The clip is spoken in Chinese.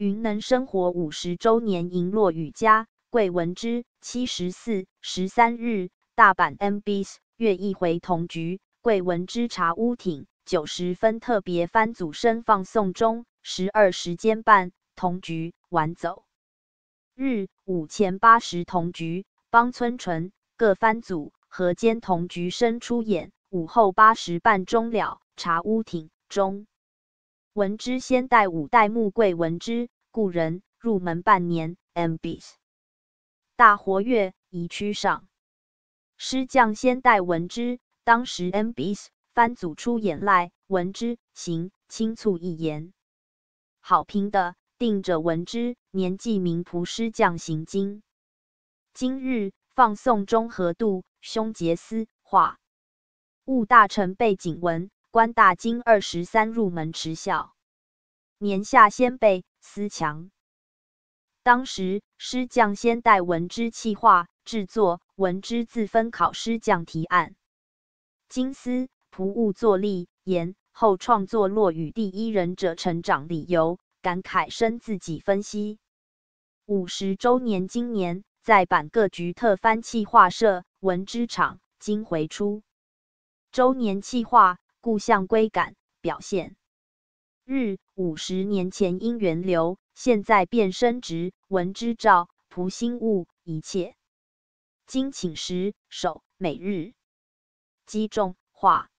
云能生活五十周年，银落雨家，桂文之七十四十三日，大阪 MBS 月一回同局，桂文之茶屋挺九十分特别番组生放送中，十二时间半同局完走。日午前八时同局，帮村淳各番组河间同局生出演，午后八时半终了，茶屋挺，中。闻之，先代五代穆桂闻之，故人入门半年。MBS 大活跃，宜区上师将先代闻之，当时 MBS 番祖出演赖闻之行，轻促一言。好评的定者闻之，年纪名仆师将行经。今日放送中和度，凶杰斯化务大臣背景文官大经二十三入门持孝年下先辈思强，当时师匠先代文之气化制作文之自分考师匠提案金丝仆务作立言后创作落雨第一忍者成长理由感慨生自己分析五十周年今年再版各局特番气化社文之场今回出周年气划故向归感表现。日五十年前因缘流，现在变身直闻之照，图心悟一切。今寝时守每日击中化